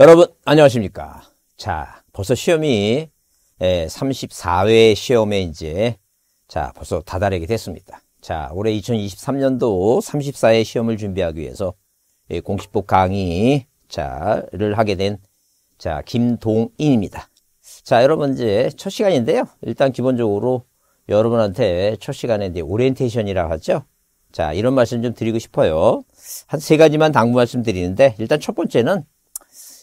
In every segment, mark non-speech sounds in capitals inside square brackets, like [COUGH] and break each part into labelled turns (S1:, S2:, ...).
S1: 여러분 안녕하십니까 자 벌써 시험이 34회 예, 시험에 이제 자 벌써 다다르게 됐습니다 자 올해 2023년도 34회 시험을 준비하기 위해서 예, 공식법 강의 자를 하게 된자 김동인입니다 자 여러분 이제 첫 시간인데요 일단 기본적으로 여러분한테 첫 시간에 이제 오리엔테이션이라고 하죠 자 이런 말씀 좀 드리고 싶어요 한 세 가지만 당부 말씀드리는데 일단 첫 번째는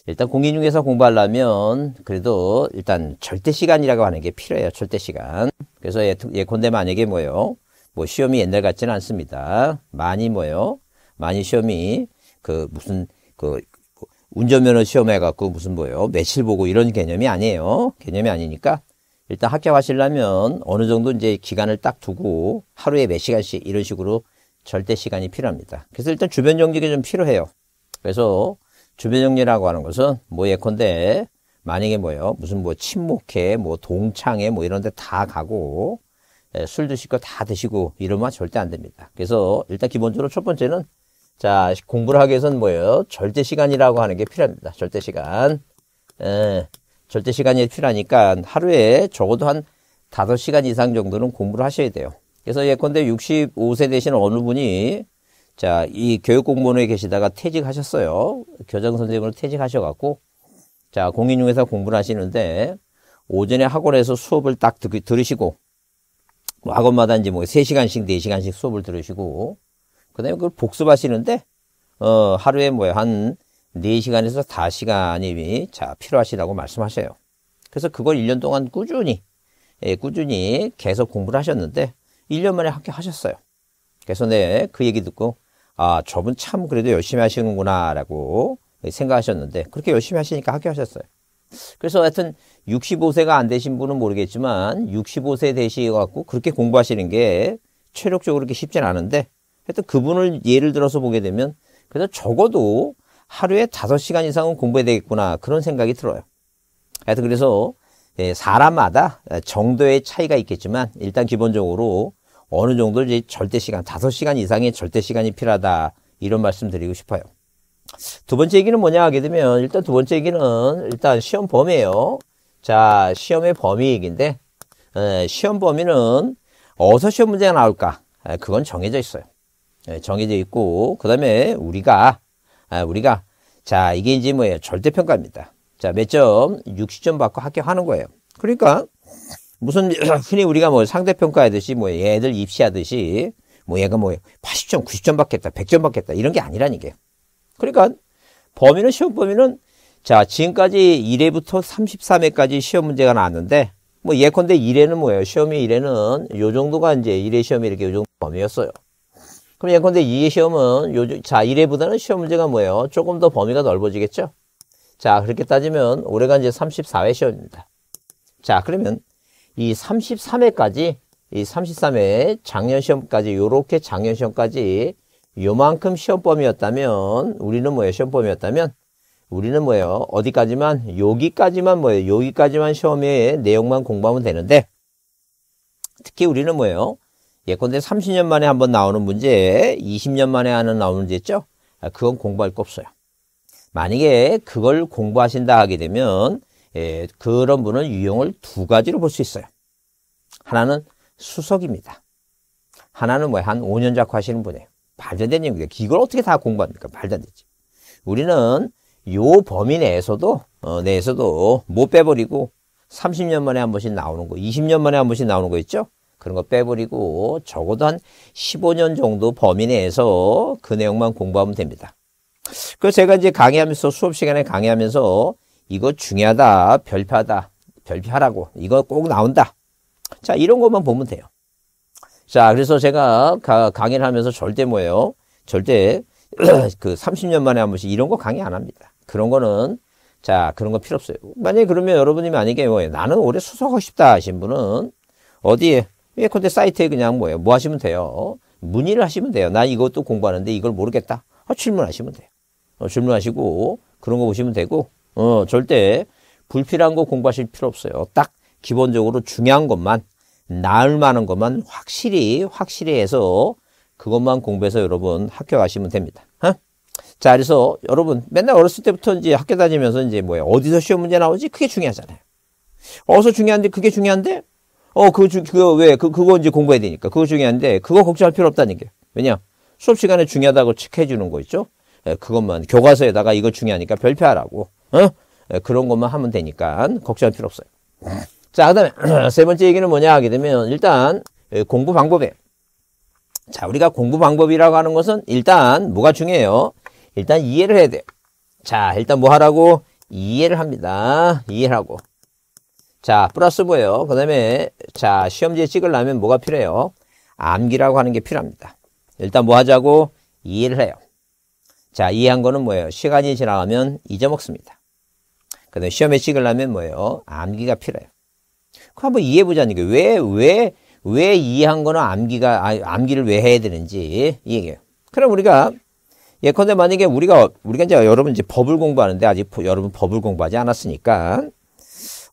S1: 일단 공인중개사 공부하려면 그래도 일단 절대 시간이라고 하는 게 필요해요. 절대 시간. 그래서 예컨대 예, 만약에 뭐요? 뭐 시험이 옛날 같지는 않습니다. 많이 뭐요? 많이 시험이 그 무슨 그 운전면허 시험해갖고 무슨 뭐요? 며칠 보고 이런 개념이 아니에요. 개념이 아니니까 일단 합격하시려면 어느 정도 이제 기간을 딱 두고 하루에 몇 시간씩 이런 식으로 절대 시간이 필요합니다. 그래서 일단 주변 정직이 좀 필요해요. 그래서 주변 정리라고 하는 것은 뭐 예컨대 만약에 뭐요 무슨 뭐 친목회 뭐 동창회 뭐 이런 데 다 가고 예, 술 드실 거 다 드시고 이러면 절대 안 됩니다. 그래서 일단 기본적으로 첫 번째는 자 공부를 하기 위해서는 뭐예요? 절대 시간이라고 하는 게 필요합니다. 절대 시간. 예, 절대 시간이 필요하니까 하루에 적어도 한 다섯 시간 이상 정도는 공부를 하셔야 돼요. 그래서 예컨대 65세 되신 어느 분이 자, 이 교육 공무원에 계시다가 퇴직하셨어요. 교장 선생님으로 퇴직하셔갖고, 자, 공인중개사 공부를 하시는데, 오전에 학원에서 수업을 딱 듣, 들으시고, 뭐 학원마다 이제 뭐 3시간씩, 4시간씩 수업을 들으시고, 그 다음에 그걸 복습하시는데, 어, 하루에 뭐야, 한 4시간에서 4시간이, 자, 필요하시다고 말씀하셔요. 그래서 그걸 1년 동안 꾸준히, 예, 꾸준히 계속 공부를 하셨는데, 1년 만에 합격하셨어요. 그래서 네, 그 얘기 듣고, 아, 저분 참 그래도 열심히 하시는구나라고 생각하셨는데 그렇게 열심히 하시니까 합격하셨어요. 그래서 하여튼 65세가 안 되신 분은 모르겠지만 65세 되시갖고 그렇게 공부하시는 게 체력적으로 그렇게 쉽진 않은데 하여튼 그분을 예를 들어서 보게 되면 그래서 적어도 하루에 5 시간 이상은 공부해야 되겠구나 그런 생각이 들어요. 하여튼 그래서 예, 사람마다 정도의 차이가 있겠지만 일단 기본적으로 어느 정도 이제 절대 시간, 다섯 시간 이상의 절대 시간이 필요하다. 이런 말씀 드리고 싶어요. 두 번째 얘기는 뭐냐 하게 되면, 일단 두 번째 얘기는 일단 시험 범위에요 자, 시험의 범위 얘기인데, 시험 범위는 어서 시험 문제가 나올까? 그건 정해져 있어요. 정해져 있고, 그 다음에 우리가, 우리가, 자, 이게 이제 뭐예요? 절대평가입니다. 자, 몇 점? 60점 받고 합격하는 거예요. 그러니까, 무슨 [CLEARS THROAT] 흔히 우리가 뭐 상대평가하듯이 뭐 얘들 입시하듯이 뭐 얘가 뭐 80점, 90점 받겠다, 100점 받겠다 이런 게아니라니게요 그러니까 범위는 시험 범위는 자 지금까지 1회부터 33회까지 시험 문제가 나왔는데 뭐 예컨대 1회는 뭐예요? 시험이 1회는 요 정도가 이제 1회 시험이 이렇게 요 정도 범위였어요. 그럼 예컨대 2회 시험은 요, 자 1회보다는 시험 문제가 뭐예요? 조금 더 범위가 넓어지겠죠? 자 그렇게 따지면 올해가 이제 34회 시험입니다. 자 그러면 이 33회까지 이 33회 작년 시험까지 요렇게 작년 시험까지 요만큼 시험범위였다면 우리는 뭐예요? 시험범위였다면 우리는 뭐예요? 어디까지만 여기까지만 뭐예요? 여기까지만 시험의 내용만 공부하면 되는데 특히 우리는 뭐예요? 예컨대 30년 만에 한번 나오는 문제, 20년 만에 하나 나오는 문제 있죠? 그건 공부할 거 없어요. 만약에 그걸 공부하신다 하게 되면 예, 그런 분은 유형을 두 가지로 볼 수 있어요. 하나는 수석입니다. 하나는 뭐 한 5년 작화 하시는 분이에요. 발전된 연구, 기예 이걸 어떻게 다 공부합니까? 발전 되지. 우리는 요 범위 내에서도, 어, 내에서도 못 빼버리고 30년 만에 한 번씩 나오는 거, 20년 만에 한 번씩 나오는 거 있죠? 그런 거 빼버리고 적어도 한 15년 정도 범위 내에서 그 내용만 공부하면 됩니다. 그래서 제가 이제 강의하면서 수업 시간에 강의하면서 이거 중요하다. 별표하다. 별표하라고. 이거 꼭 나온다. 자, 이런 것만 보면 돼요. 자, 그래서 제가 가, 강의를 하면서 절대 뭐예요? 절대 [CLEARS THROAT] 그 30년 만에 한 번씩 이런 거 강의 안 합니다. 그런 거는 자, 그런 거 필요 없어요. 만약에 그러면 여러분이 만약에 뭐예요? 나는 올해 수석하고 싶다 하신 분은 어디에? 예 근데 사이트에 그냥 뭐예요? 뭐 하시면 돼요? 문의를 하시면 돼요. 나 이것도 공부하는데 이걸 모르겠다. 어, 질문하시면 돼요. 어, 질문하시고 그런 거 보시면 되고 어, 절대 불필요한 거 공부하실 필요 없어요. 딱 기본적으로 중요한 것만, 나을 만한 것만 확실히, 확실히 해서 그것만 공부해서 여러분 합격하시면 됩니다. 어? 자, 그래서 여러분 맨날 어렸을 때부터 이제 학교 다니면서 이제 뭐야, 어디서 시험 문제 나오지? 그게 중요하잖아요. 어서 중요한데 그게 중요한데? 어, 그, 주, 그거 왜, 그, 그거 이제 공부해야 되니까. 그거 중요한데, 그거 걱정할 필요 없다는 게. 왜냐? 수업 시간에 중요하다고 체크해 주는 거 있죠? 예, 그것만 교과서에다가 이거 중요하니까 별표하라고. 어? 예, 그런 것만 하면 되니까 걱정할 필요 없어요. 자, 그 다음에 [CLEARS THROAT] 세 번째 얘기는 뭐냐 하게 되면 일단 예, 공부 방법에 자, 우리가 공부 방법이라고 하는 것은 일단 뭐가 중요해요? 일단 이해를 해야 돼. 자, 일단 뭐 하라고? 이해를 합니다. 이해를 하고. 자, 플러스 뭐예요? 그 다음에 자, 시험지에 찍으려면 뭐가 필요해요? 암기라고 하는 게 필요합니다. 일단 뭐 하자고? 이해를 해요. 자, 이해한 거는 뭐예요? 시간이 지나가면 잊어먹습니다. 그 근데 시험에 찍으려면 뭐예요? 암기가 필요해요. 그 한번 이해해 보자니까 왜, 왜, 왜 이해한 거는 암기가, 아, 암기를 왜 해야 되는지 이 얘기예요. 그럼 우리가 예컨대 만약에 우리가, 우리가 이제 여러분 이제 법을 공부하는데 아직 여러분 법을 공부하지 않았으니까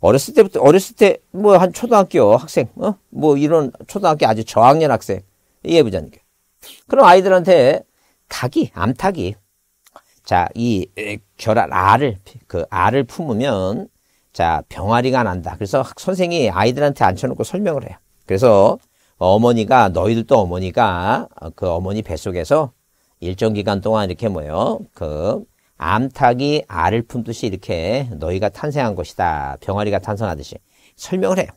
S1: 어렸을 때부터, 어렸을 때 뭐 한 초등학교 학생, 어? 뭐 이런 초등학교 아주 저학년 학생 이해해 보자니까. 그럼 아이들한테 닭이 암탉이 자, 이 결합 알을 그 알을 품으면 자, 병아리가 난다. 그래서 선생이 아이들한테 앉혀 놓고 설명을 해요. 그래서 어머니가 너희들도 어머니가 어, 그 어머니 뱃속에서 일정 기간 동안 이렇게 뭐예요? 그 암탉이 알을 품듯이 이렇게 너희가 탄생한 것이다. 병아리가 탄생하듯이 설명을 해요.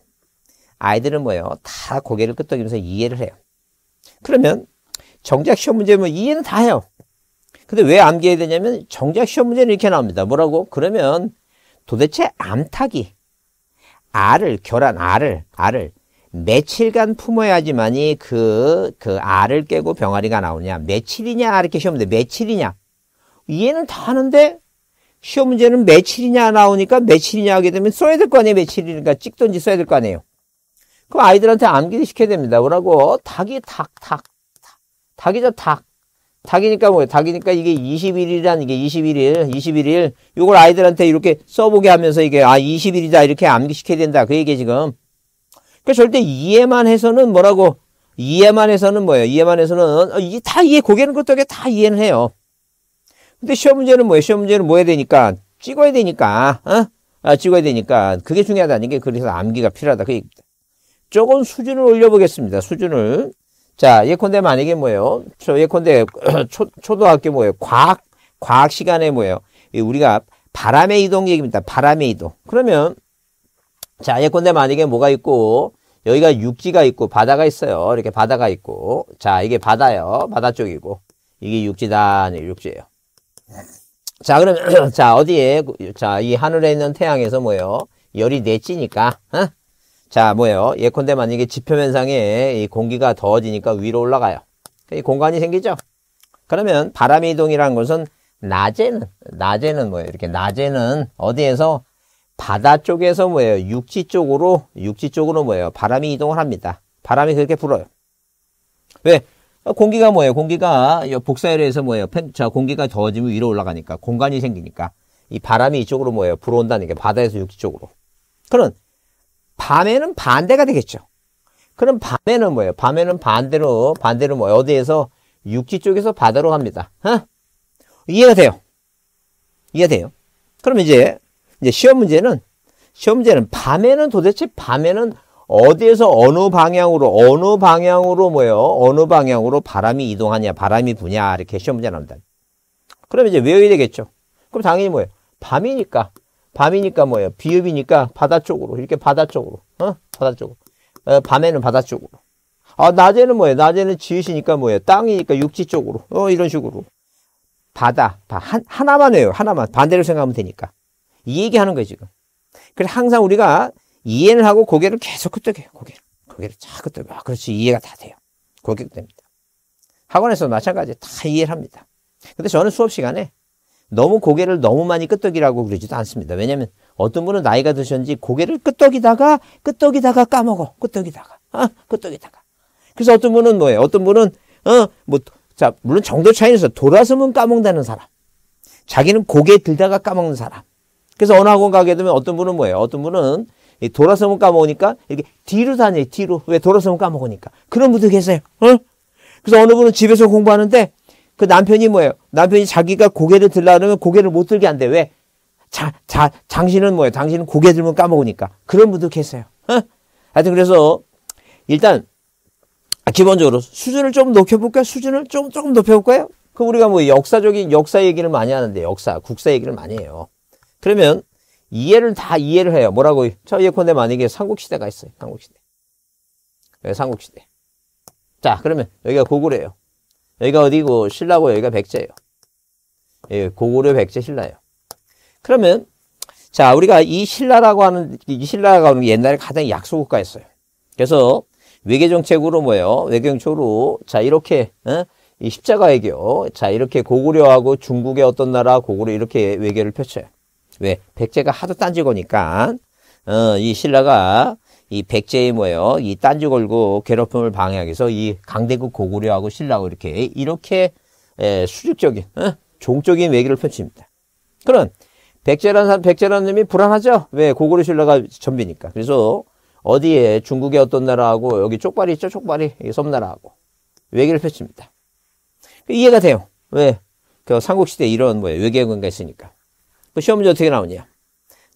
S1: 아이들은 뭐예요? 다 고개를 끄덕이면서 이해를 해요. 그러면 정작 시험 문제면 이해는 다 해요. 근데 왜 암기해야 되냐면 정작 시험 문제는 이렇게 나옵니다. 뭐라고? 그러면 도대체 암탉이 알을 결한 알을 알을 며칠간 품어야지만이 그, 그 알을 깨고 병아리가 나오냐. 며칠이냐, 이렇게 시험 문제, 며칠이냐. 이해는 다 하는데, 시험 문제는 며칠이냐 나오니까 며칠이냐 하게 되면 써야 될 거 아니에요, 며칠이니까. 찍든지 써야 될 거 아니에요. 그럼 아이들한테 암기를 시켜야 됩니다. 뭐라고? 닭이 닭, 닭, 닭. 닭이죠, 닭. 닭이니까 뭐예요? 닭이니까 이게 21일이란 이게 21일, 21일. 이걸 아이들한테 이렇게 써보게 하면서 이게 아 21이다 이렇게 암기시켜야 된다. 그 얘기 지금. 그러니까 절대 이해만 해서는 뭐라고 이해만 해서는 뭐예요? 이해만 해서는 어, 이게 다 이해 고개는 끄덕에 다 이해는 해요. 근데 시험 문제는 뭐예요? 시험 문제는 뭐 해야 되니까 찍어야 되니까 어? 아, 찍어야 되니까 그게 중요하다는 게 그래서 암기가 필요하다 그 얘기입니다. 조금 수준을 올려보겠습니다. 수준을 자, 예컨대 만약에 뭐예요? 저 예컨대 [CLEARS THROAT] 초, 초등학교 뭐예요? 과학, 과학 시간에 뭐예요? 우리가 바람의 이동 얘기입니다. 바람의 이동. 그러면 자, 예컨대 만약에 뭐가 있고 여기가 육지가 있고 바다가 있어요. 이렇게 바다가 있고 자, 이게 바다요. 바다 쪽이고 이게 육지다. 네, 육지예요. 자, 그럼 [CLEARS THROAT] 자, 어디에 자, 이 하늘에 있는 태양에서 뭐예요? 열이 내찌니까 어? 자, 뭐예요? 예컨대 만약에 지표면상에 이 공기가 더워지니까 위로 올라가요. 이 공간이 생기죠? 그러면 바람의 이동이라는 것은 낮에는, 낮에는 뭐예요? 이렇게 낮에는 어디에서 바다 쪽에서 뭐예요? 육지 쪽으로, 육지 쪽으로 뭐예요? 바람이 이동을 합니다. 바람이 그렇게 불어요. 왜? 공기가 뭐예요? 공기가 복사열에 의해서 뭐예요? 자, 공기가 더워지면 위로 올라가니까 공간이 생기니까 이 바람이 이쪽으로 뭐예요? 불어온다는 게 바다에서 육지 쪽으로. 그런 밤에는 반대가 되겠죠. 그럼 밤에는 뭐예요? 밤에는 반대로 반대로 뭐 어디에서 육지 쪽에서 바다로 갑니다. 어? 이해가 돼요? 이해가 돼요? 그럼 이제 이제 시험 문제는 시험 문제는 밤에는 도대체 밤에는 어디에서 어느 방향으로 어느 방향으로 뭐예요? 어느 방향으로 바람이 이동하냐 바람이 부냐 이렇게 시험 문제 나옵니다. 그럼 이제 외워야 되겠죠. 그럼 당연히 뭐예요? 밤이니까 밤이니까 뭐예요? 비읍이니까 바다 쪽으로. 이렇게 바다 쪽으로. 어? 바다 쪽으로. 어, 밤에는 바다 쪽으로. 아, 낮에는 뭐예요? 낮에는 지읒이니까 뭐예요? 땅이니까 육지 쪽으로. 어, 이런 식으로. 바다. 바, 한, 하나만 해요. 하나만. 반대로 생각하면 되니까. 이 얘기하는 거예요, 지금. 그래서 항상 우리가 이해를 하고 고개를 계속 끄덕여요, 고개를. 고개를 쫙 끄덕여. 아, 그렇지. 이해가 다 돼요. 고객 개 됩니다. 학원에서 도 마찬가지 다 이해를 합니다. 근데 저는 수업 시간에 너무 고개를 너무 많이 끄덕이라고 그러지도 않습니다. 왜냐하면 어떤 분은 나이가 드셨는지 고개를 끄덕이다가 끄덕이다가 까먹어. 끄덕이다가. 아, 끄덕이다가. 그래서 어떤 분은 뭐예요? 어떤 분은 어, 뭐 자, 물론 정도 차이에서 돌아서면 까먹는다는 사람. 자기는 고개 들다가 까먹는 사람. 그래서 어느 학원 가게 되면 어떤 분은 뭐예요? 어떤 분은 돌아서면 까먹으니까 이렇게 뒤로 다녀요. 뒤로. 왜 돌아서면 까먹으니까. 그런 분들 계세요. 어? 그래서 어느 분은 집에서 공부하는데 그 남편이 뭐예요? 남편이 자기가 고개를 들라면 그러 고개를 못 들게 한 돼. 왜? 자, 자, 당신은 뭐예요? 당신은 고개 들면 까먹으니까. 그런 분도 계세요. 어? 하여튼 그래서 일단 기본적으로 수준을 좀 높여볼까요? 수준을 좀 조금 높여볼까요? 그럼 우리가 뭐 역사적인 역사 얘기를 많이 하는데 역사, 국사 얘기를 많이 해요. 그러면 이해를 다 이해를 해요. 뭐라고 저 예컨대 만약에 삼국시대가 있어요. 삼국시대. 네, 삼국시대. 자 그러면 여기가 고구려예요. 여기가 어디고 신라고 여기가 백제예요. 예, 고구려 백제 신라예요. 그러면 자 우리가 이 신라라고 하는 이 신라가 하는 옛날에 가장 약소국가였어요. 그래서 외교정책으로 뭐예요? 외교정책으로 자 이렇게 어? 이 십자가 외교 자 이렇게 고구려하고 중국의 어떤 나라 고구려 이렇게 외교를 펼쳐요. 왜 백제가 하도 딴지 거니까 어, 이 신라가 이 백제의 뭐예요? 이 딴지 걸고 괴롭힘을 방해하기위해서 이 강대국 고구려하고 신라하고 이렇게 이렇게 수직적인 어? 종적인 외교를 펼칩니다. 그럼 백제란 백제란님이 불안하죠. 왜 고구려 신라가 전비니까. 그래서 어디에 중국의 어떤 나라하고 여기 쪽발이 있죠. 쪽발이 섬나라하고 외교를 펼칩니다. 그 이해가 돼요. 왜? 그 삼국시대 이런 뭐예요? 외교관계가 있으니까. 그 시험 문제 어떻게 나오냐?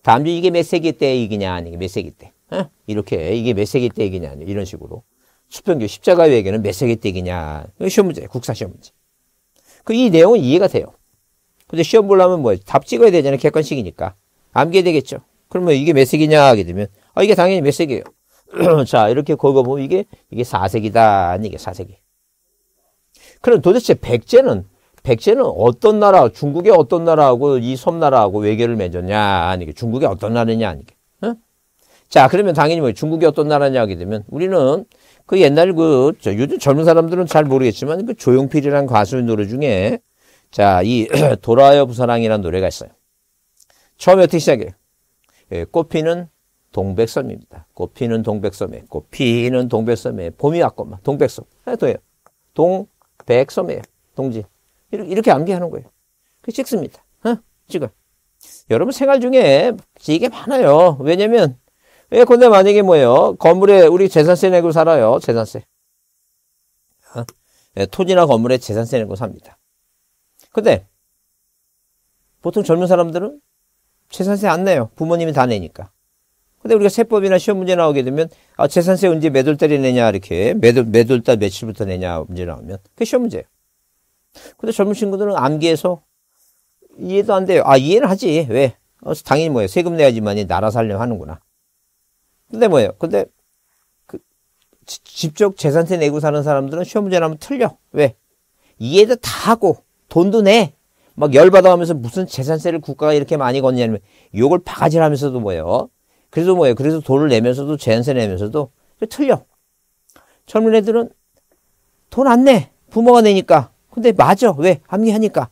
S1: 다음 주 이게 몇 세기 때얘기냐 아니, 몇 세기 때. 어? 이렇게 이게 몇 세기 때 얘기냐 이런 식으로 수평교 십자가 외에는 몇 세기 때 얘기냐 시험 문제 국사 시험 문제 그 이 내용은 이해가 돼요 근데 시험 보려면 뭐답 찍어야 되잖아요 객관식이니까 암기해야 되겠죠 그러면 이게 몇 세기냐 하게 되면 아 이게 당연히 몇 세기예요 [CLEARS THROAT] 자 이렇게 걸어 보면 이게 이게 4세기다 이게 4세기 그럼 도대체 백제는 백제는 어떤 나라 중국의 어떤 나라하고 이 섬나라하고 외교를 맺었냐 아니 중국의 어떤 나라냐 아니 게 자, 그러면 당연히 뭐 중국이 어떤 나라냐 하게 되면 우리는 그 옛날 그 저 요즘 젊은 사람들은 잘 모르겠지만 그 조용필이라는 가수의 노래 중에 자, 이 [CLEARS THROAT] 돌아요 부산항이라는 노래가 있어요. 처음에 어떻게 시작해요? 예, 꽃피는 동백섬입니다. 꽃피는 동백섬에, 꽃피는 동백섬에, 봄이 왔건만, 동백섬. 해도예요. 동백섬에 동지. 이렇게, 이렇게 암기하는 거예요. 그 찍습니다. 어? 찍어. 여러분 생활 중에 이게 많아요. 왜냐면 예, 근데 만약에 뭐예요? 건물에 우리 재산세 내고 살아요. 재산세. 어? 예, 토지나 건물에 재산세 내고 삽니다. 근데 보통 젊은 사람들은 재산세 안 내요. 부모님이 다 내니까. 근데 우리가 세법이나 시험 문제 나오게 되면 아, 재산세 언제 몇월 달에 내냐 이렇게 몇월 몇월 달 며칠부터 내냐 문제 나오면 그게 시험 문제예요. 근데 젊은 친구들은 암기해서 이해도 안 돼요. 아 이해는 하지 왜? 어, 당연히 뭐예요. 세금 내야지만이 나라 살려 하는구나. 근데 뭐예요? 근데 그 직접 재산세 내고 사는 사람들은 시험 문제 나면 틀려. 왜? 이해도 다 하고 돈도 내. 막 열받아하면서 무슨 재산세를 국가가 이렇게 많이 걷냐면 욕을 바가지를 하면서도 뭐예요? 그래서 뭐예요? 그래서 돈을 내면서도 재산세 내면서도 틀려. 젊은 애들은 돈 안 내. 부모가 내니까. 근데 맞아. 왜? 합리하니까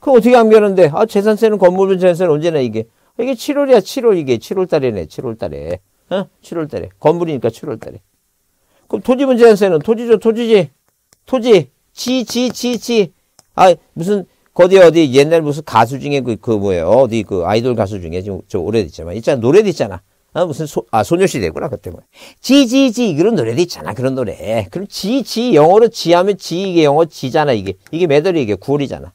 S1: 그거 어떻게 합리하는데 아, 재산세는 건물 재산세는 언제나 이게. 이게 7월이야, 7월 이게. 7월 달에네, 7월 달에. 어? 7월달에 건물이니까 7월달에 그럼 토지 문제연세는 토지죠 토지지 토지 지 지 지지 아 무슨 거기 어디 옛날 무슨 가수 중에 그, 그 뭐예요 어디 그 아이돌 가수 중에 지금 좀 오래됐지만 있잖아 노래도 있잖아 아 무슨 소, 아 소녀시대구나 그때 뭐 지지지 그런 노래도 있잖아 그런 노래 그럼 지 지, 영어로 지하면 지 이게 영어 지잖아 이게 이게 매달이 이게 9월이잖아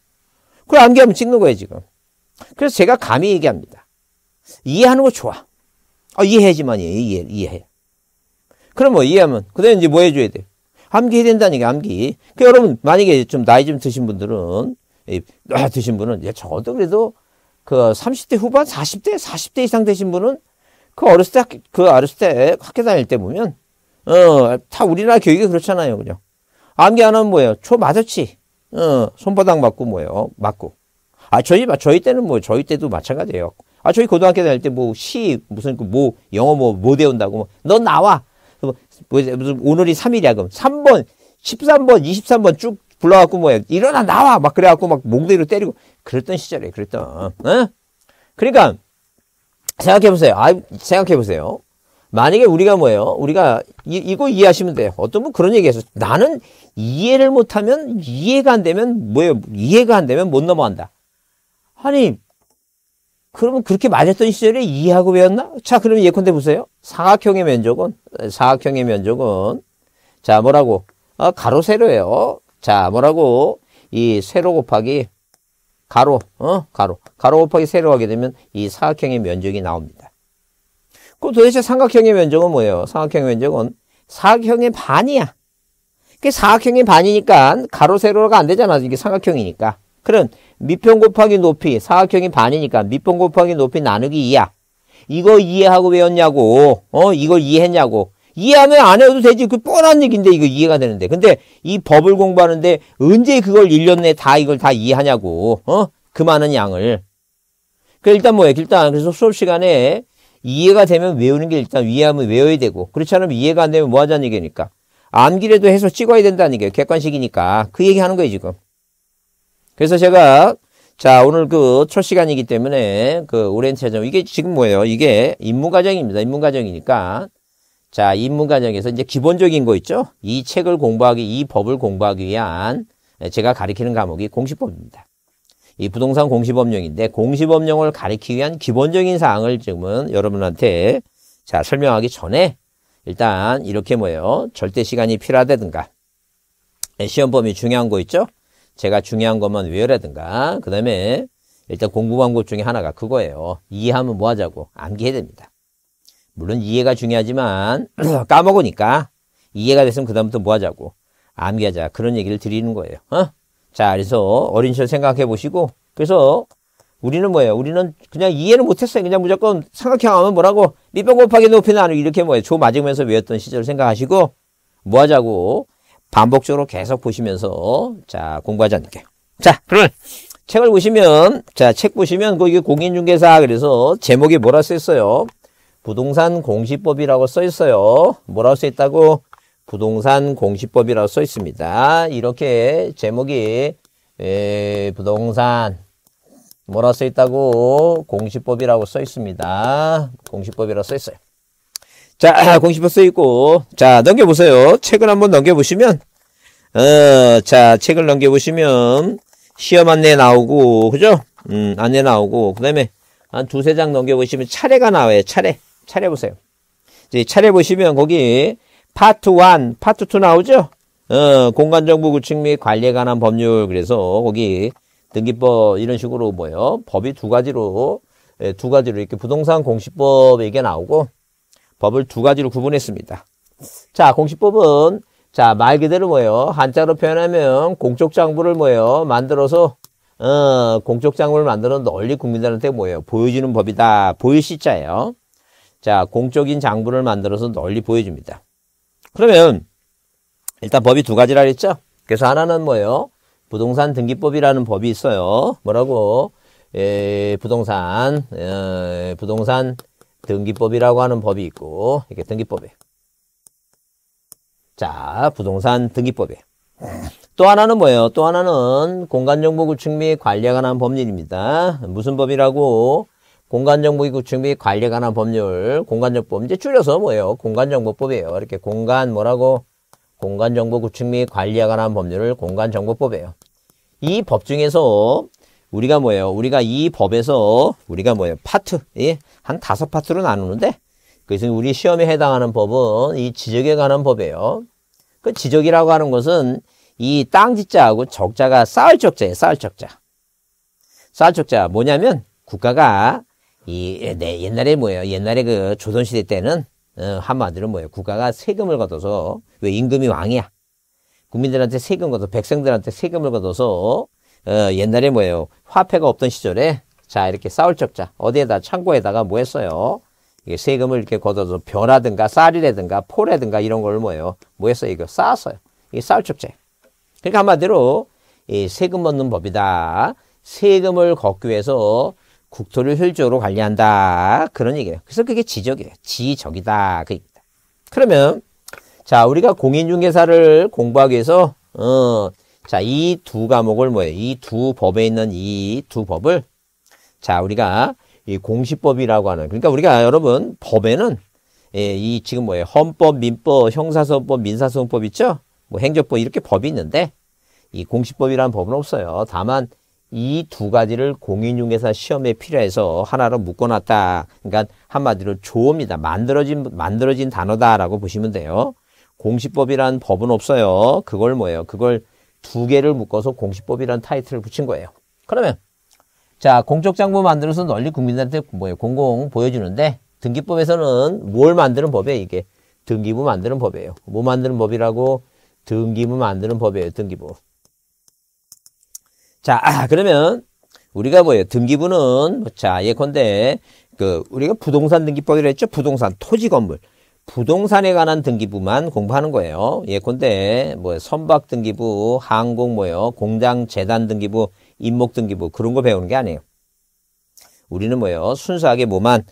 S1: 그걸 암기하면 찍는 거예요 지금 그래서 제가 감히 얘기합니다 이해하는 거 좋아 아, 이해해지만이에요 이해, 이해. 그럼 뭐 이해하면, 그 다음에 이제 뭐 해줘야 돼요? 암기 해야 된다는 게 암기. 그 여러분, 만약에 좀 나이 좀 드신 분들은, 아, 드신 분은, 야, 적도 그래도 그 30대 후반, 40대, 40대 이상 되신 분은 그 어렸을 때, 그 어렸을 때 학교 다닐 때 보면, 어, 다 우리나라 교육이 그렇잖아요. 그냥. 암기 안 하면 뭐예요? 초 맞았지. 어, 손바닥 맞고 뭐예요? 맞고. 아, 저희, 저희 때는 뭐, 저희 때도 마찬가지예요. 아, 저희 고등학교 다닐 때 뭐 시, 무슨 뭐 영어 뭐, 뭐 배운다고 뭐, 너 나와! 뭐, 무슨 오늘이 3일이야, 그럼. 3번, 13번, 23번 쭉 불러갖고 뭐, 일어나, 나와! 막 그래갖고 막 몽둥이로 때리고. 그랬던 시절에, 그랬던. 응? 그러니까, 생각해보세요. 아, 생각해보세요. 만약에 우리가 뭐예요? 우리가 이, 이거 이해하시면 돼요. 어떤 분 그런 얘기해서 나는 이해를 못하면 이해가 안 되면 뭐예요? 이해가 안 되면 못 넘어간다. 아니 그러면 그렇게 맞았던 시절에 2하고 외웠나? 자, 그러면 예컨대 보세요. 사각형의 면적은, 사각형의 면적은, 자, 뭐라고? 아, 가로, 세로예요. 자, 뭐라고? 이 세로 곱하기 가로, 어, 가로. 가로 곱하기 세로 하게 되면 이 사각형의 면적이 나옵니다. 그럼 도대체 삼각형의 면적은 뭐예요? 삼각형의 면적은 사각형의 반이야. 그 사각형의 반이니까 가로 세로가 안 되잖아. 이게 삼각형이니까. 그럼 밑변 곱하기 높이 사각형이 반이니까 밑변 곱하기 높이 나누기 2야. 이거 이해하고 외웠냐고. 어, 이걸 이해했냐고. 이해하면 안 해도 되지. 그 뻔한 얘기인데 이거 이해가 되는데. 근데 이 법을 공부하는데 언제 그걸 1년 내에 다 이걸 다 이해하냐고. 어? 그 많은 양을. 그 일단 뭐예요? 일단 그래서 수업 시간에 이해가 되면 외우는 게 일단 이해하면 외워야 되고 그렇지 않으면 이해가 안 되면 뭐 하자는 얘기니까 암기라도 해서 찍어야 된다는 얘기예요. 객관식이니까. 그 얘기하는 거예요, 지금. 그래서 제가 자 오늘 그 첫시간이기 때문에 그 오렌체점 이게 지금 뭐예요? 이게 인문과정입니다. 인문과정이니까 자 인문과정에서 이제 기본적인 거 있죠? 이 책을 공부하기 이 법을 공부하기 위한 제가 가리키는 과목이 공시법입니다. 이 부동산 공시법령인데 공시법령을 가리키기 위한 기본적인 사항을 지금은 여러분한테 자 설명하기 전에 일단 이렇게 뭐예요? 절대 시간이 필요하다든가 시험 범위 중요한 거 있죠? 제가 중요한 것만 외우라든가 그 다음에 일단 공부 방법 중에 하나가 그거예요. 이해하면 뭐 하자고 암기해야 됩니다. 물론 이해가 중요하지만 [CLEARS THROAT] 까먹으니까 이해가 됐으면 그 다음부터 뭐 하자고 암기하자 그런 얘기를 드리는 거예요. 어? 자 그래서 어린 시절 생각해 보시고 그래서 우리는 뭐예요? 우리는 그냥 이해는 못했어요. 그냥 무조건 삼각형하면 뭐라고 밑변 곱하기 높이 나누 이렇게 뭐예요? 조 맞으면서 외웠던 시절을 생각하시고 뭐 하자고 반복적으로 계속 보시면서 자 공부하지 않을게요. 자 그러면 책을 보시면 자책 보시면 거기 뭐 공인중개사 그래서 제목이 뭐라 써 있어요? 부동산 공시법이라고 써 있어요. 뭐라고 써 있다고? 부동산 공시법이라고 써 있습니다. 이렇게 제목이 에, 부동산 뭐라 써 있다고 공시법이라고 써 있습니다. 공시법이라고 써 있어요. 자, [CLEARS THROAT] 공식법 쓰이고. 자, 넘겨보세요. 책을 한번 넘겨보시면, 어, 자, 책을 넘겨보시면, 시험 안내 나오고, 그죠? 음, 안내 나오고, 그 다음에, 한 두세 장 넘겨보시면 차례가 나와요. 차례. 차례 보세요. 이제 차례 보시면 거기, 파트 1, 파트 2 나오죠? 어, 공간정보 구축 및 관리에 관한 법률. 그래서, 거기, 등기법, 이런 식으로 뭐요 법이 두 가지로, 예, 두 가지로 이렇게 부동산 공시법 이게 나오고, 법을 두 가지로 구분했습니다. 자, 공시법은 자, 말 그대로 뭐예요? 한자로 표현하면 공적 장부를 뭐예요? 만들어서 어, 공적 장부를 만들어 널리 국민들한테 뭐예요? 보여주는 법이다. 보일시자예요. 자, 공적인 장부를 만들어서 널리 보여줍니다. 그러면 일단 법이 두 가지라 그랬죠? 그래서 하나는 뭐예요? 부동산 등기법이라는 법이 있어요. 뭐라고? 에, 부동산 에, 부동산 등기법이라고 하는 법이 있고 이게 등기법에 자 부동산 등기법에 또 하나는 뭐예요? 또 하나는 공간정보구축 및 관리에 관한 법률입니다. 무슨 법이라고? 공간정보 구축 및 관리에 관한 법률, 공간정보법, 이제 줄여서 뭐예요? 공간정보법이에요. 이렇게 공간 뭐라고? 공간정보 구축 및 관리에 관한 법률을 공간정보법이에요. 이 법 중에서 우리가 뭐예요? 우리가 이 법에서 우리가 뭐예요? 파트, 예? 한 다섯 파트로 나누는데 그래서 우리 시험에 해당하는 법은 이 지적에 관한 법이에요. 그 지적이라고 하는 것은 이 땅지자하고 적자가 쌓을 적자예요. 쌓을 적자. 쌓을 적자 뭐냐면 국가가 이 네, 옛날에 뭐예요? 옛날에 그 조선시대 때는 어, 한마디로 뭐예요? 국가가 세금을 걷어서 왜 임금이 왕이야? 국민들한테 세금 걷어 백성들한테 세금을 걷어서 어, 옛날에 뭐예요? 화폐가 없던 시절에 자 이렇게 싸울 적자 어디에다 창고에다가 뭐 했어요? 이게 세금을 이렇게 걷어서 변라든가 쌀이라든가 포라든가 이런 걸 뭐예요? 뭐 했어요? 이거 쌓았어요. 이게 싸울 적자. 그러니까 한마디로 이 세금 얻는 법이다. 세금을 걷기 위해서 국토를 효율적으로 관리한다. 그런 얘기예요. 그래서 그게 지적이에요. 지적이다. 그 얘기입니다. 그러면 자 우리가 공인중개사를 공부하기 위해서 어, 자, 이 두 과목을 뭐예요? 이 두 법에 있는 이 두 법을 자, 우리가 이 공시법이라고 하는 그러니까 우리가 여러분 법에는 예, 이 지금 뭐예요? 헌법, 민법, 형사소법, 민사소송법 있죠? 뭐 행정법 이렇게 법이 있는데 이 공시법이라는 법은 없어요. 다만 이 두 가지를 공인중개사 시험에 필요해서 하나로 묶어놨다. 그러니까 한마디로 조어입니다. 만들어진 만들어진 단어다라고 보시면 돼요. 공시법이란 법은 없어요. 그걸 뭐예요? 그걸 두 개를 묶어서 공시법이라는 타이틀을 붙인 거예요. 그러면 자 공적 장부 만들어서 널리 국민들한테 뭐예요? 공공 보여주는데 등기법에서는 뭘 만드는 법이에요? 이게 등기부 만드는 법이에요. 뭐 만드는 법이라고? 등기부 만드는 법이에요. 등기부. 자 아, 그러면 우리가 뭐예요? 등기부는 뭐 자 예컨대 그 우리가 부동산 등기법이라 했죠. 부동산 토지 건물. 부동산에 관한 등기부만 공부하는 거예요. 예컨대 뭐 선박 등기부, 항공 뭐요, 공장 재단 등기부, 임목 등기부 그런 거 배우는 게 아니에요. 우리는 뭐요 순수하게 뭐만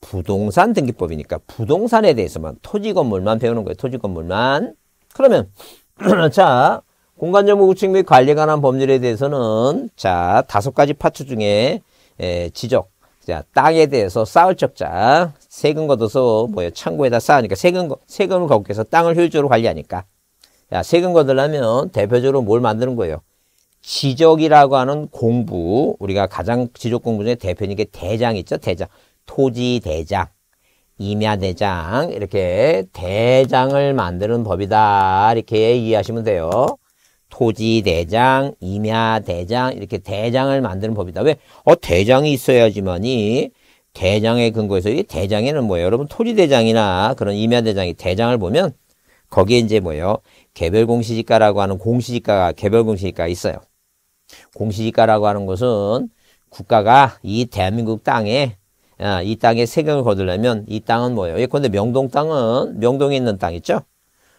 S1: 부동산 등기법이니까 부동산에 대해서만 토지 건물만 배우는 거예요. 토지 건물만. 그러면 [CLEARS THROAT] 자 공간정보 구축 및 관리에 관한 법률에 대해서는 자 다섯 가지 파트 중에 에, 지적, 자, 땅에 대해서 쌓을 적자. 세금 걷어서 뭐야 창고에다 쌓으니까 세금 세금을 걷기 위해서 땅을 효율적으로 관리하니까. 자, 세금 걷으려면 대표적으로 뭘 만드는 거예요? 지적이라고 하는 공부. 우리가 가장 지적 공부 중에 대표적인 게 대장 있죠, 대장. 토지 대장, 임야 대장 이렇게 대장을 만드는 법이다. 이렇게 이해하시면 돼요. 토지대장, 임야대장 이렇게 대장을 만드는 법이다. 왜? 어 대장이 있어야지만이 대장에 근거해서 이 대장에는 뭐예요? 여러분 토지대장이나 그런 임야대장이 대장을 보면 거기에 이제 뭐예요? 개별공시지가라고 하는 공시지가가 개별공시지가가 있어요. 공시지가라고 하는 것은 국가가 이 대한민국 땅에 아, 이 땅에 세금을 거두려면 이 땅은 뭐예요? 예컨대 명동 땅은 명동에 있는 땅 있죠?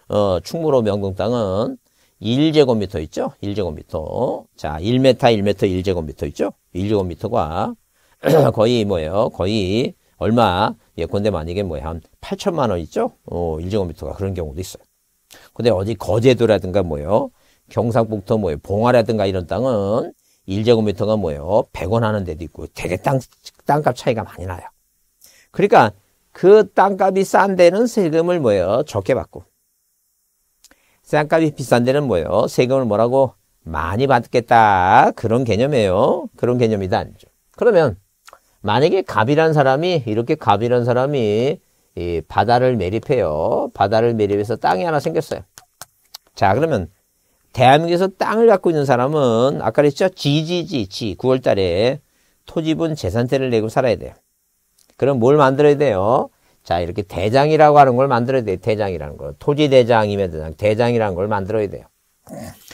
S1: 어, 충무로 명동 땅은 1제곱미터 있죠? 1제곱미터. 자, 1m, 1m, 1제곱미터 있죠? 1제곱미터가 [CLEARS THROAT] 거의 뭐예요? 거의 얼마? 예컨대 그 만약에 뭐야? 한 8천만 원 있죠? 어, 1제곱미터가 그런 경우도 있어요. 그 근데 어디 거제도라든가 뭐예요? 경상북도 뭐예요? 봉화라든가 이런 땅은 1제곱미터가 뭐예요? 100원 하는 데도 있고 되게 땅, 땅값 차이가 많이 나요. 그러니까 그 땅값이 싼 데는 세금을 뭐예요? 적게 받고 쌀값이 비싼 데는 뭐예요? 세금을 뭐라고? 많이 받겠다. 그런 개념이에요. 그런 개념이다. 아니죠. 그러면 만약에 갑이란 사람이 이렇게 갑이란 사람이 이 바다를 매립해요. 바다를 매립해서 땅이 하나 생겼어요. 자 그러면 대한민국에서 땅을 갖고 있는 사람은 아까 그랬죠? 지지지지 9월달에 토지분 재산세를 내고 살아야 돼요. 그럼 뭘 만들어야 돼요? 자, 이렇게 대장이라고 하는 걸 만들어야 돼요. 대장이라는 걸. 토지대장이면 대장, 대장이라는 걸 만들어야 돼요.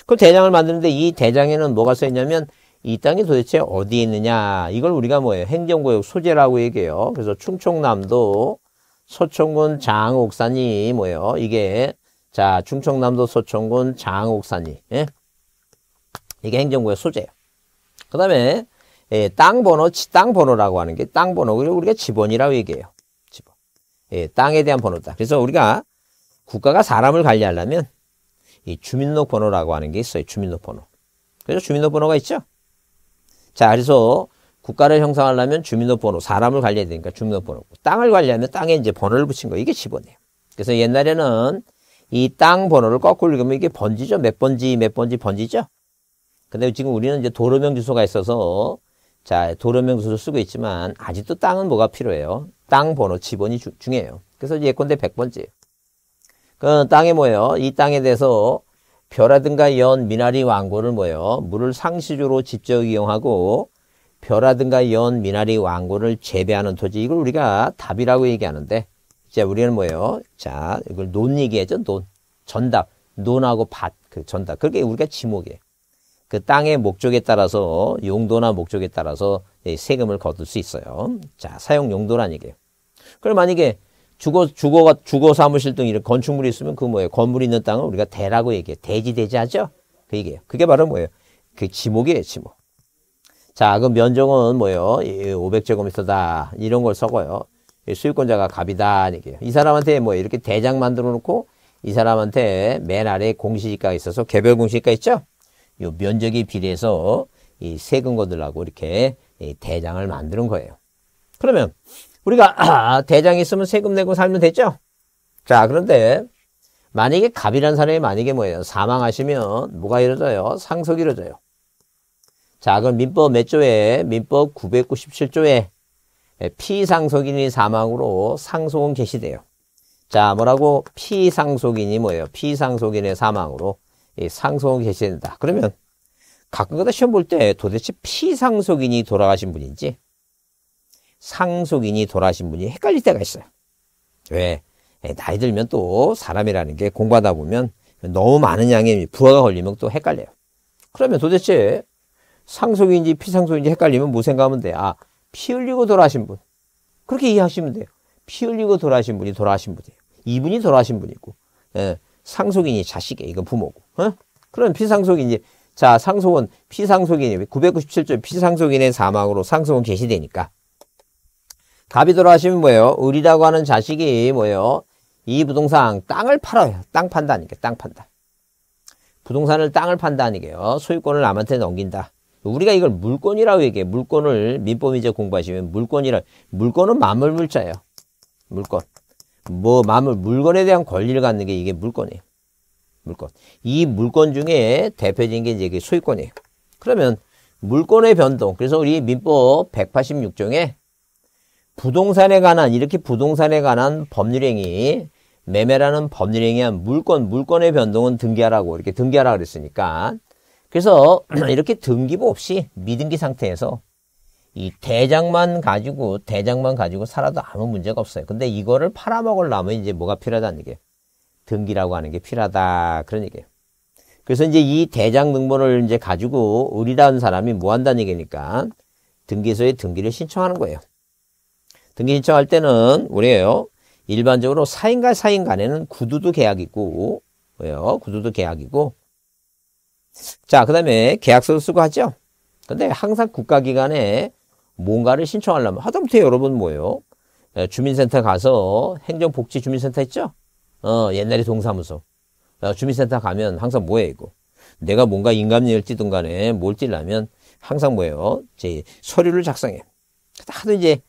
S1: 그 대장을 만드는데 이 대장에는 뭐가 써있냐면 이 땅이 도대체 어디에 있느냐. 이걸 우리가 뭐예요? 행정구역 소재라고 얘기해요. 그래서 충청남도 서천군 장옥산이 뭐예요? 이게 자, 충청남도 서천군 장옥산이. 예? 이게 행정구역 소재예요. 그 다음에 예, 땅 번호, 땅 번호라고 하는 게 땅 번호, 그리고 우리가 지번이라고 얘기해요. 예, 땅에 대한 번호다. 그래서 우리가 국가가 사람을 관리하려면 이 주민등록번호라고 하는 게 있어요. 주민등록번호. 그래서 주민등록번호가 있죠. 자, 그래서 국가를 형성하려면 주민등록번호, 사람을 관리해야 되니까 주민등록번호. 땅을 관리하면 땅에 이제 번호를 붙인 거 이게 집이에요 그래서 옛날에는 이 땅 번호를 거꾸로 읽으면 이게 번지죠. 몇 번지, 몇 번지 번지죠. 근데 지금 우리는 이제 도로명 주소가 있어서 자, 도로명도서도 쓰고 있지만 아직도 땅은 뭐가 필요해요? 땅 번호 지번이 중요해요. 그래서 예컨대 100번째. 그 땅이 뭐예요? 이 땅에 대해서 벼라든가 연, 미나리, 왕고를 뭐예요? 물을 상시적로 직접 이용하고 벼라든가 연, 미나리, 왕고를 재배하는 토지. 이걸 우리가 답이라고 얘기하는데 이제 우리는 뭐예요? 자, 이걸 논 얘기했죠? 논. 전답. 논하고 밭. 그 전답. 그게 우리가 지목이에요. 그 땅의 목적에 따라서 용도나 목적에 따라서 예, 세금을 거둘 수 있어요. 자, 사용 용도란 얘기예요. 그럼 만약에 주거 주거가 주거 사무실 등 이런 건축물이 있으면 그 뭐예요? 건물이 있는 땅을 우리가 대라고 얘기해요. 대지 대지하죠. 그 얘기예요. 그게 바로 뭐예요? 그 지목이에요, 지목. 자, 그 면적은 뭐예요? 500제곱미터다. 이런 걸썩어요수익권자가 갑이다. 얘기예요. 이 사람한테 뭐 이렇게 대장 만들어 놓고 이 사람한테 맨 아래 공시지가 있어서 개별 공시지가 있죠? 요 면적에 비례해서 이세금거들라고 이렇게 이 대장을 만드는 거예요. 그러면 우리가 아, [CLEARS THROAT] 대장 있으면 세금 내고 살면 되죠? 자, 그런데 만약에 갑이라는 사람이 만약에 뭐예요? 사망하시면 뭐가 이루어져요? 상속이 이루어져요. 자, 그럼 민법 몇 조에? 민법 997조에 피상속인이 사망으로 상속은 개시돼요. 자, 뭐라고? 피상속인이 뭐예요? 피상속인의 사망으로 예, 상속을 개시된다. 그러면 가끔가다 시험 볼 때 도대체 피상속인이 돌아가신 분인지 상속인이 돌아가신 분이 헷갈릴 때가 있어요. 왜? 예, 나이 들면 또 사람이라는 게 공부하다 보면 너무 많은 양의 부하가 걸리면 또 헷갈려요. 그러면 도대체 상속인지 피상속인지 헷갈리면 뭐 생각하면 돼? 아, 피 흘리고 돌아가신 분. 그렇게 이해하시면 돼요. 피 흘리고 돌아가신 분이 돌아가신 분이에요. 이분이 돌아가신 분이고, 예, 상속인이 자식이에요. 이건 부모고. 어? 그런 피상속인이 자 상속은 피상속인이 997조 피상속인의 사망으로 상속은 개시되니까 갑이돌아가시면 뭐예요? 을이라고 하는 자식이 뭐예요? 이 부동산 땅을 팔아요. 땅 판다니까 땅 판다. 부동산을 땅을 판다니까요. 소유권을 남한테 넘긴다. 우리가 이걸 물권이라고 얘기해. 물권을 민법이제 공부하시면 물권이라 물권은 마물 물자예요. 물권. 뭐마물 물건에 대한 권리를 갖는 게 이게 물권이에요. 물건. 이 물건 중에 대표적인 게 이제 소유권이에요. 그러면 물권의 변동. 그래서 우리 민법 186조에 부동산에 관한 이렇게 부동산에 관한 법률행위 매매라는 법률행위한 물권 물권의 변동은 등기하라고 이렇게 등기하라 그랬으니까 그래서 [CLEARS THROAT] 이렇게 등기부 없이 미등기 상태에서 이 대장만 가지고 대장만 가지고 살아도 아무 문제가 없어요. 근데 이거를 팔아먹을라면 이제 뭐가 필요하다는 얘기예요. 등기라고 하는 게 필요하다. 그런 얘기예요. 그래서 이제 이 대장 등본을 이제 가지고 의리다운 사람이 뭐 한다는 얘기니까 등기소에 등기를 신청하는 거예요. 등기 신청할 때는 우리예요 일반적으로 사인과 사인 간에는 구두도 계약이고 뭐요 구두도 계약이고 자, 그 다음에 계약서도 쓰고 하죠. 근데 항상 국가기관에 뭔가를 신청하려면 하다못해 여러분 뭐예요? 네, 주민센터 가서 행정복지주민센터 있죠? 어, 옛날에 동사무소. 주민센터 가면 항상 뭐해, 이거. 내가 뭔가 인감열를 찌든 간에 뭘 찌려면 항상 뭐예요? 제 서류를 작성해. 하도 이제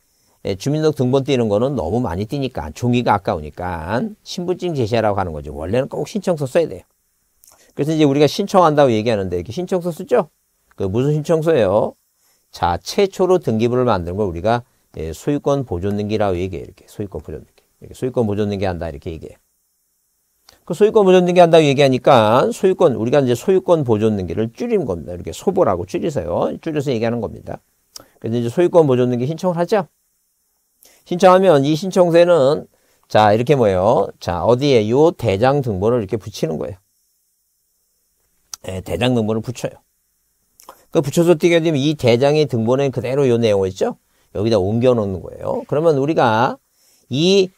S1: 예, 주민등록 등본 띄는 거는 너무 많이 띄니까 종이가 아까우니까 신분증 제시하라고 하는 거죠. 원래는 꼭 신청서 써야 돼요. 그래서 이제 우리가 신청한다고 얘기하는데 이렇게 신청서 쓰죠? 그 무슨 신청서예요? 자, 최초로 등기부를 만드는 걸 우리가 예, 소유권 보존등기라고 얘기해 이렇게 소유권 보존등기. 이렇게 소유권 보존등기 한다 이렇게 얘기해 그 소유권 보존등기 한다고 얘기하니까 소유권 우리가 이제 소유권 보존등기를 줄인 겁니다. 이렇게 소보라고 줄이세요. 줄여서 얘기하는 겁니다. 그래서 이제 소유권 보존등기 신청을 하죠. 신청하면 이 신청서에는 자 이렇게 뭐예요? 자 어디에 요 대장 등본을 이렇게 붙이는 거예요. 네, 대장 등본을 붙여요. 그 붙여서 띄게 되면 이 대장의 등본에 그대로 요 내용 있죠? 여기다 옮겨 놓는 거예요. 그러면 우리가 이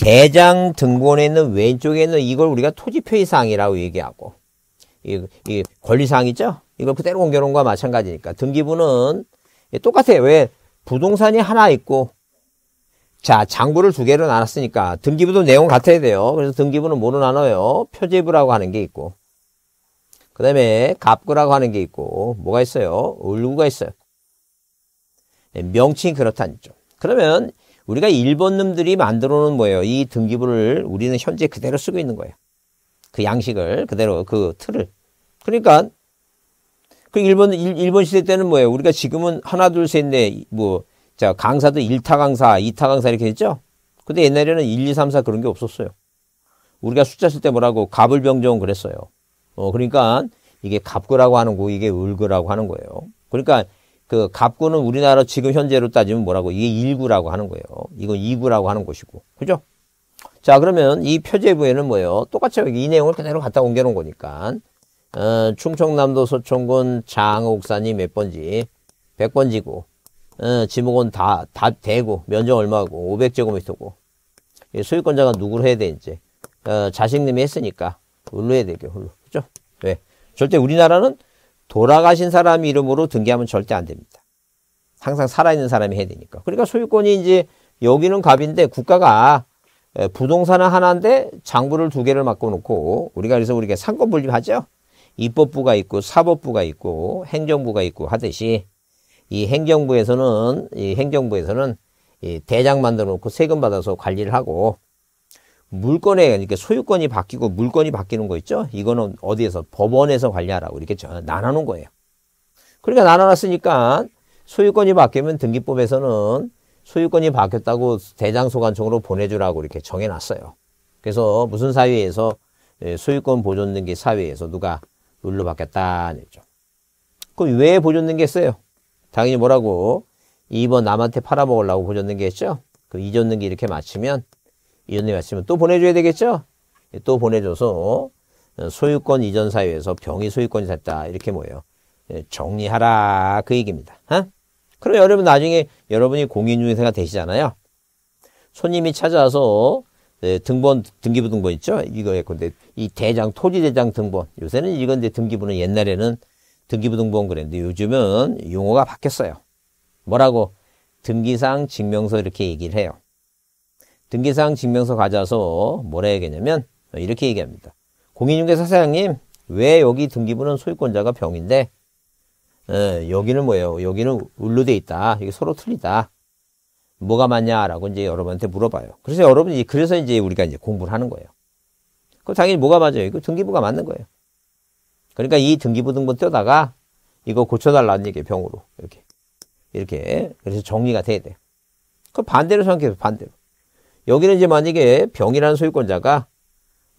S1: 대장 등본에 있는 왼쪽에 있는 이걸 우리가 토지표의사항이라고 얘기하고 이, 이 권리사항이죠. 이걸 그대로 옮겨놓은 거와 마찬가지니까 등기부는 똑같아요. 왜 부동산이 하나 있고 자 장부를 두 개로 나눴으니까 등기부도 내용 같아야 돼요. 그래서 등기부는 뭐로 나눠요? 표제부라고 하는 게 있고 그 다음에 갑구라고 하는 게 있고 뭐가 있어요? 을구가 있어요. 네, 명칭이 그렇다는 죠 그러면 우리가 일본 놈들이 만들어 놓은 뭐예요? 이 등기부를 우리는 현재 그대로 쓰고 있는 거예요. 그 양식을 그대로 그 틀을. 그러니까 그 일본 일, 본 시대 때는 뭐예요? 우리가 지금은 하나 둘셋넷뭐자 강사도 1타 강사, 2타 강사 이렇게 했죠. 근데 옛날에는 1, 2, 3, 4 그런 게 없었어요. 우리가 숫자 쓸 때 뭐라고 갑을병종 그랬어요. 어 그러니까 이게 갑그라고 하는 거, 이게 을그라고 하는 거예요. 그러니까 그 갑구는 우리나라 지금 현재로 따지면 뭐라고 이게 1구라고 하는 거예요. 이건 2구라고 하는 곳이고. 그죠? 자 그러면 이 표제부에는 뭐예요? 똑같이 이 내용을 그대로 갖다 옮겨 놓은 거니까 어, 충청남도 소총군 장옥산이 몇 번지 100번지고 어, 지목은 다, 다 대고 면적 얼마고 500제곱미터고 예, 소유권자가 누구로 해야 되는지 어, 자식님이 했으니까 을로 해야 되게 을 그죠? 왜? 네. 절대 우리나라는 돌아가신 사람 이름으로 등기하면 절대 안 됩니다. 항상 살아있는 사람이 해야 되니까. 그러니까 소유권이 이제 여기는 갑인데 국가가 부동산은 하나인데 장부를 두 개를 맡겨놓고 우리가 그래서 우리가 상권 분립하죠. 입법부가 있고 사법부가 있고 행정부가 있고 하듯이 이 행정부에서는 이 행정부에서는 이 대장 만들어 놓고 세금 받아서 관리를 하고 물건에 그러니까 소유권이 바뀌고 물건이 바뀌는 거 있죠? 이거는 어디에서 법원에서 관리하라고 이렇게 나눠놓은 거예요. 그러니까 나눠놨으니까 소유권이 바뀌면 등기법에서는 소유권이 바뀌었다고 대장소관청으로 보내주라고 이렇게 정해놨어요. 그래서 무슨 사회에서 예, 소유권 보존등기 사회에서 누가 룰로 바뀌었다 했죠. 그럼 왜 보존등기 했어요? 당연히 뭐라고 이번 남한테 팔아먹으려고 보존등기 했죠? 그 이전등기 이렇게 마치면 이언니 말씀면또 보내줘야 되겠죠? 또 보내줘서 어, 소유권 이전 사유에서 병이 소유권이 됐다 이렇게 뭐예요? 예, 정리하라 그 얘기입니다. 어? 그럼 여러분 나중에 여러분이 공인중개사가 되시잖아요. 손님이 찾아와서 네, 등본 등기부 등본 있죠? 이거 예 근데, 이 대장 토지 대장 등본 요새는 이건 이 등기부는 옛날에는 등기부 등본 그랬는데 요즘은 용어가 바뀌었어요. 뭐라고 등기상 증명서 이렇게 얘기를 해요. 등기사항 증명서 가져와서 뭐라 얘기냐면 이렇게 얘기합니다. 공인중개사 사장님 왜 여기 등기부는 소유권자가 병인데 에, 어, 여기는 뭐예요? 여기는 울로 돼 있다. 이게 서로 틀리다. 뭐가 맞냐라고 이제 여러분한테 물어봐요. 그래서 여러분이 그래서 이제 우리가 이제 공부를 하는 거예요. 그 당연히 뭐가 맞아요? 이거 등기부가 맞는 거예요. 그러니까 이 등기부 등본 떼다가 이거 고쳐달라는 얘기 병으로 이렇게 이렇게 그래서 정리가 돼야 돼. 그 반대로 생각해요. 반대로 여기는 이제 만약에 병이라는 소유권자가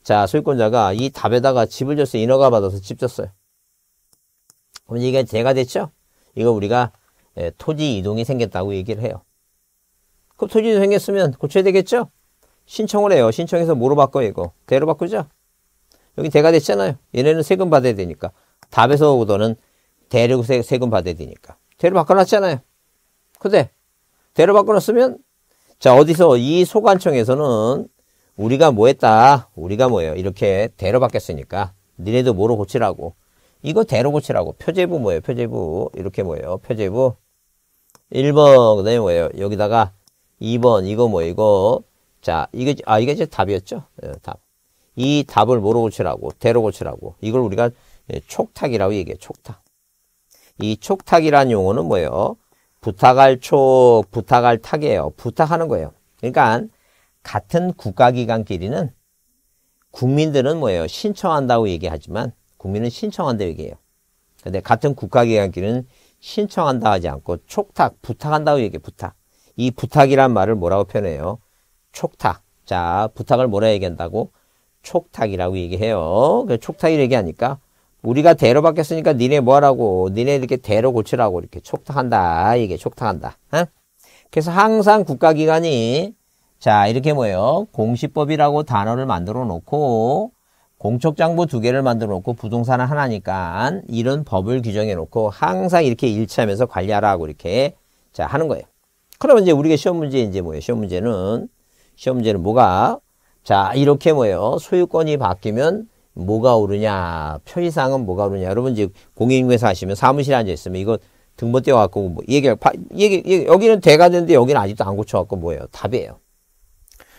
S1: 자 소유권자가 이 답에다가 집을 졌어 인허가 받아서 집줬어요 그럼 이게 제가 됐죠? 이거 우리가 예, 토지 이동이 생겼다고 얘기를 해요. 그럼 토지 이동이 생겼으면 고쳐야 되겠죠? 신청을 해요. 신청해서 뭐로 바꿔 요 이거? 대로 바꾸죠? 여기 대가 됐잖아요. 얘네는 세금 받아야 되니까. 답에서 오더는 대륙 세금 받아야 되니까. 대로 바꿔놨잖아요. 근데 대로 바꿔놨으면 자, 어디서 이 소관청에서는 우리가 뭐 했다. 우리가 뭐예요. 이렇게 대로 바뀌었으니까. 니네도 뭐로 고치라고. 이거 대로 고치라고. 표제부 뭐예요? 표제부. 이렇게 뭐예요? 표제부. 1번, 그 다음에 뭐예요? 여기다가 2번, 이거 뭐, 이거. 자, 이게, 아, 이게 이제 답이었죠? 예, 답. 이 답을 뭐로 고치라고? 대로 고치라고. 이걸 우리가 예, 촉탁이라고 얘기해 촉탁. 이 촉탁이란 용어는 뭐예요? 부탁할 초, 부탁할 타이요 부탁하는 거예요. 그러니까 같은 국가기관 끼리는 국민들은 뭐예요? 신청한다고 얘기하지만 국민은 신청한다고 얘기해요. 근데 같은 국가기관끼리는 신청한다 하지 않고 촉탁, 부탁한다고 얘기해 부탁. 이 부탁이란 말을 뭐라고 표현해요? 촉탁. 자, 부탁을 뭐라 얘기한다고? 촉탁이라고 얘기해요. 그 촉탁이라고 얘기하니까 우리가 대로 바뀌었으니까 니네 뭐하라고 니네 이렇게 대로 고치라고 이렇게 촉탁한다 이게 촉탁한다 어? 그래서 항상 국가기관이 자 이렇게 뭐예요 공시법이라고 단어를 만들어 놓고 공적장부 두 개를 만들어 놓고 부동산을 하나니까 이런 법을 규정해 놓고 항상 이렇게 일치하면서 관리하라고 이렇게 자 하는 거예요 그러면 이제 우리가 시험 문제 이제 뭐예요 시험 문제는 시험 문제는 뭐가 자 이렇게 뭐예요 소유권이 바뀌면 뭐가 오르냐 표의상은 뭐가 오르냐 여러분 이제 공인회사 하시면 사무실에 앉아 있으면 이거 등본 떼어갖고 뭐 얘기할 파, 얘기, 얘기 여기는 대가 되는데 여기는 아직도 안 고쳐갖고 뭐예요 답이에요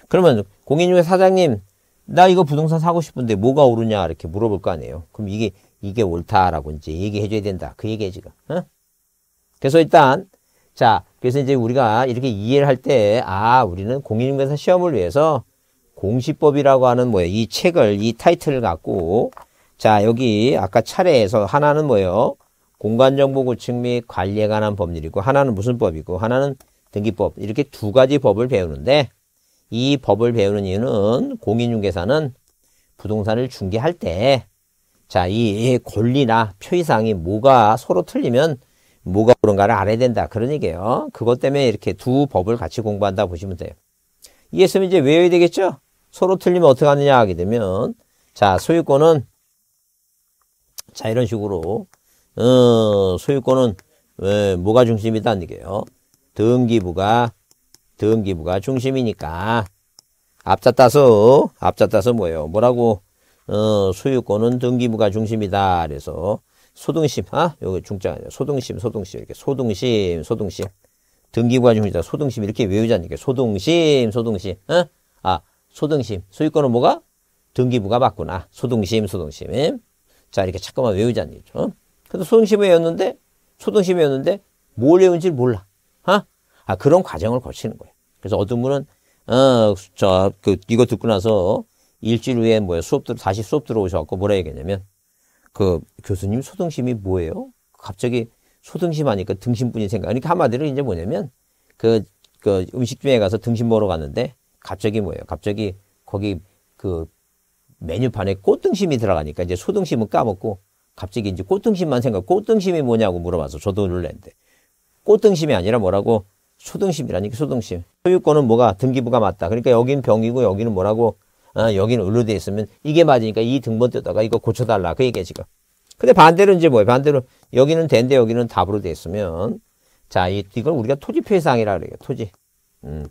S1: 그러면 공인회사 사장님 나 이거 부동산 사고 싶은데 뭐가 오르냐 이렇게 물어볼 거 아니에요 그럼 이게 이게 옳다라고 이제 얘기해 줘야 된다 그얘기해 지금 어? 그래서 일단 자 그래서 이제 우리가 이렇게 이해를 할 때아 우리는 공인회사 시험을 위해서 공시법이라고 하는 뭐예요? 이 책을 이 타이틀을 갖고 자 여기 아까 차례에서 하나는 뭐예요? 공간정보 구축 및 관리에 관한 법률이고 하나는 무슨 법이고 하나는 등기법 이렇게 두 가지 법을 배우는데 이 법을 배우는 이유는 공인중개사는 부동산을 중개할 때 자, 이 권리나 표의사항이 뭐가 서로 틀리면 뭐가 그런가를 알아야 된다. 그런 얘기예요. 그것 때문에 이렇게 두 법을 같이 공부한다 보시면 돼요. 이해했으면 이제 외워야 되겠죠? 서로 틀리면 어떻게 하느냐 하게 되면 자 소유권은 자 이런 식으로 어, 소유권은 에, 뭐가 중심이다이얘기요 등기부가 등기부가 중심이니까 앞자 따서 앞자 따서 뭐예요? 뭐라고 어, 소유권은 등기부가 중심이다. 그래서 소등심 아 여기 중자 아니야 소등심 소등심 이렇게 소등심 소등심 등기부가 중심이다 소등심 이렇게 외우자니까 소등심 소등심 어? 소등심. 소유권은 뭐가? 등기부가 맞구나. 소등심, 소등심. 자, 이렇게 잠깐만 외우자는 얘기죠. 그래서 소등심 외웠는데, 소등심 외웠는데, 뭘 외운지 몰라. 어? 아, 그런 과정을 거치는 거예요. 그래서 어떤 분은, 어, 저, 그, 이거 듣고 나서 일주일 후에 뭐야, 수업, 들 다시 수업 들어오셔갖고 뭐라 얘기했냐면, 그, 교수님 소등심이 뭐예요? 갑자기 소등심 하니까 등심뿐이 생각. 그러니까 한마디로 이제 뭐냐면, 그, 그 음식점에 가서 등심 먹으러 갔는데, 갑자기 뭐예요? 갑자기 거기 그 메뉴판에 꽃등심이 들어가니까 이제 소등심은 까먹고 갑자기 이제 꽃등심만 생각, 꽃등심이 뭐냐고 물어봐서 저도 놀랬는데 꽃등심이 아니라 뭐라고 소등심이라니까 소등심. 소유권은 뭐가 등기부가 맞다. 그러니까 여기는 병이고 여기는 뭐라고 아, 여기는 을로 돼 있으면 이게 맞으니까 이 등본 뜯다가 이거 고쳐달라 그 얘기야 지금. 근데 반대로 이제 뭐예요? 반대로 여기는 된데 여기는 답으로 돼 있으면 자 이, 이걸 우리가 토지표상이라 그래요. 토지. 음.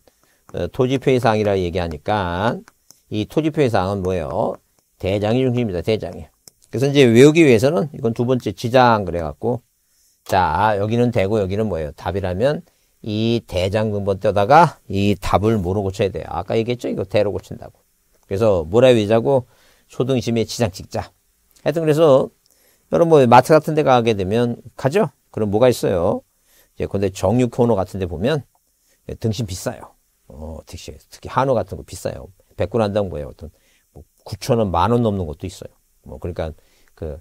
S1: 어, 토지표의 사항이라고 얘기하니까 이 토지표의 사항은 뭐예요? 대장이 중심입니다. 대장이. 그래서 이제 외우기 위해서는 이건 두 번째 지장 그래갖고 자 여기는 대고 여기는 뭐예요? 답이라면 이 대장 근본 떠다가이 답을 뭐로 고쳐야 돼요? 아까 얘기했죠? 이거 대로 고친다고. 그래서 뭐라 외자고 초등심의 지장 찍자. 하여튼 그래서 여러분 뭐 마트 같은 데 가게 되면 가죠? 그럼 뭐가 있어요? 이제 근데 정육 코너 같은 데 보면 등심 비싸요. 어, 딕시. 특히 한우 같은 거 비싸요. 백군 한당 뭐예요. 어떤 뭐 9천 원, 만원 넘는 것도 있어요. 뭐 그러니까 그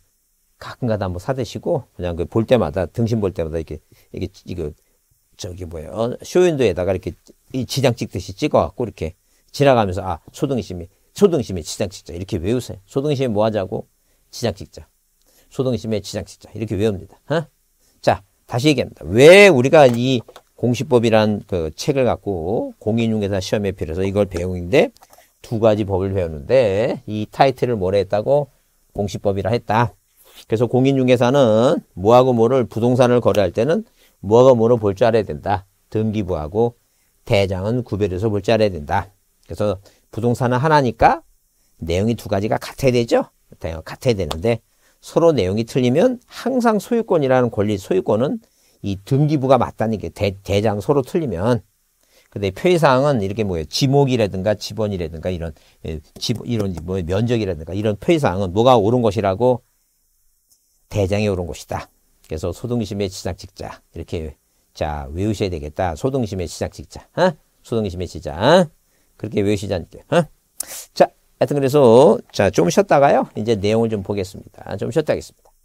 S1: 가끔가다 한번 사드시고 그냥 그 볼 때마다 등심 볼 때마다 이렇게 이게 이거 저기 뭐예요 어, 쇼윈도에다가 이렇게 이 지장 찍듯이 찍어갖고 이렇게 지나가면서 아 소등심이 소등심이 지장 찍자 이렇게 외우세요. 소등심이 뭐 하자고 지장 찍자. 소등심의 지장 찍자 이렇게 외웁니다. 어? 자 다시 얘기합니다. 왜 우리가 이 공시법이란 그 책을 갖고 공인중개사 시험에 필요해서 이걸 배우는데 두 가지 법을 배우는데 이 타이틀을 뭐라 했다고 공시법이라 했다. 그래서 공인중개사는 뭐하고 뭐를 부동산을 거래할 때는 뭐하고 뭐를 볼 줄 알아야 된다. 등기부하고 대장은 구별해서 볼 줄 알아야 된다. 그래서 부동산은 하나니까 내용이 두 가지가 같아야 되죠. 같아야 되는데 서로 내용이 틀리면 항상 소유권이라는 권리 소유권은 이 등기부가 맞다는 게 대, 대장 서로 틀리면 근데 표의사항은 이렇게 뭐예요 지목이라든가 지번이라든가 이런 지, 예, 이런 뭐 면적이라든가 이런 표의사항은 뭐가 옳은 것이라고 대장에 옳은 것이다. 그래서 소등심의 시작 직자 이렇게 자 외우셔야 되겠다. 소등심의 시작 직자, 어? 소등심의 시작 그렇게 외우시지 않게. 어? 자, 하여튼 그래서 자좀 쉬었다가요 이제 내용을 좀 보겠습니다. 좀 쉬었다 하겠습니다.